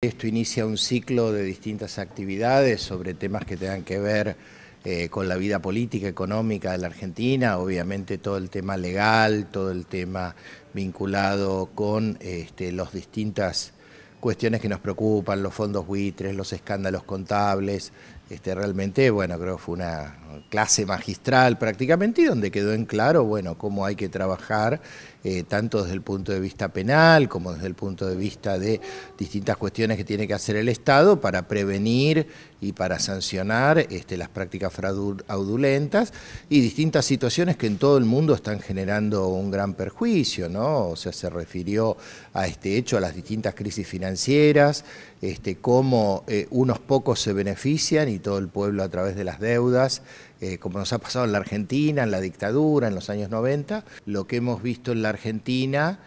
Esto inicia un ciclo de distintas actividades sobre temas que tengan que ver eh, con la vida política, económica de la Argentina, obviamente todo el tema legal, todo el tema vinculado con este, las distintas cuestiones que nos preocupan, los fondos buitres, los escándalos contables, este, realmente, bueno, creo que fue una clase magistral prácticamente y donde quedó en claro, bueno, cómo hay que trabajar eh, tanto desde el punto de vista penal como desde el punto de vista de distintas cuestiones que tiene que hacer el Estado para prevenir y para sancionar este, las prácticas fraudulentas y distintas situaciones que en todo el mundo están generando un gran perjuicio, ¿no? O sea, se refirió a este hecho, a las distintas crisis financieras, este, cómo eh, unos pocos se benefician y todo el pueblo a través de las deudas, eh, como nos ha pasado en la Argentina, en la dictadura, en los años 90. Lo que hemos visto en la Argentina,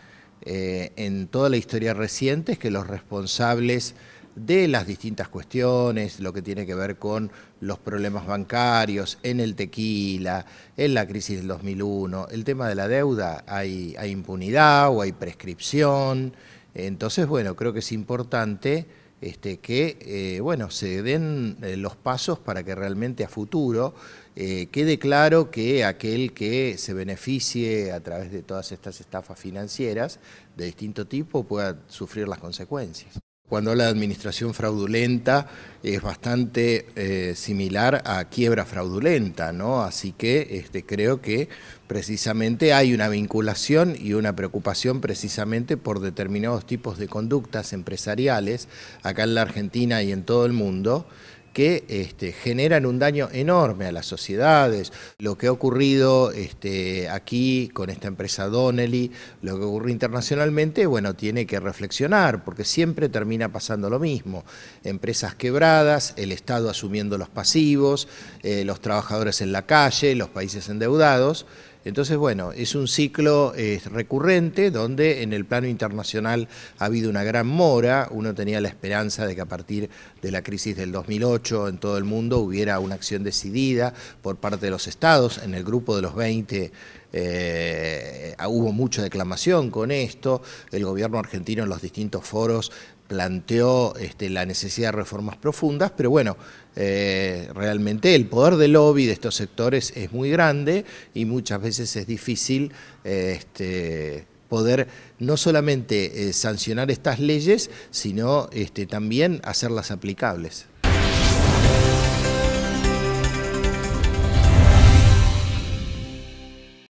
eh, en toda la historia reciente, es que los responsables de las distintas cuestiones, lo que tiene que ver con los problemas bancarios, en el tequila, en la crisis del 2001, el tema de la deuda, hay impunidad o hay prescripción. Entonces, bueno, creo que es importante este, que eh, bueno, se den eh, los pasos para que realmente a futuro eh, quede claro que aquel que se beneficie a través de todas estas estafas financieras de distinto tipo pueda sufrir las consecuencias cuando habla de administración fraudulenta es bastante eh, similar a quiebra fraudulenta, ¿no? Así que este, creo que precisamente hay una vinculación y una preocupación precisamente por determinados tipos de conductas empresariales acá en la Argentina y en todo el mundo que este, generan un daño enorme a las sociedades. Lo que ha ocurrido este, aquí con esta empresa Donnelly, lo que ocurre internacionalmente, bueno, tiene que reflexionar, porque siempre termina pasando lo mismo. Empresas quebradas, el Estado asumiendo los pasivos, eh, los trabajadores en la calle, los países endeudados. Entonces, bueno, es un ciclo eh, recurrente donde en el plano internacional ha habido una gran mora. Uno tenía la esperanza de que a partir de la crisis del 2008 en todo el mundo hubiera una acción decidida por parte de los estados en el grupo de los 20 eh, hubo mucha declamación con esto, el gobierno argentino en los distintos foros planteó este, la necesidad de reformas profundas, pero bueno, eh, realmente el poder de lobby de estos sectores es muy grande y muchas veces es difícil eh, este, poder no solamente sancionar estas leyes, sino este, también hacerlas aplicables.